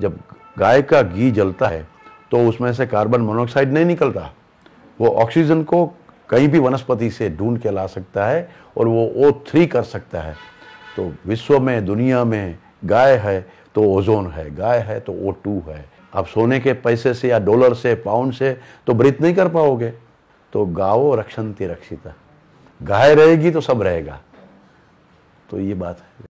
जब गाय का घी जलता है तो उसमें से कार्बन मोनोऑक्साइड नहीं निकलता वो ऑक्सीजन को कहीं भी वनस्पति से ढूंढ के ला सकता है और वो ओ थ्री कर सकता है तो विश्व में दुनिया में गाय है तो ओजोन है गाय है तो ओ टू है आप सोने के पैसे से या डॉलर से पाउंड से तो ब्रीथ नहीं कर पाओगे तो गाओ रक्षंती रक्षिता गाय रहेगी तो सब रहेगा तो ये बात है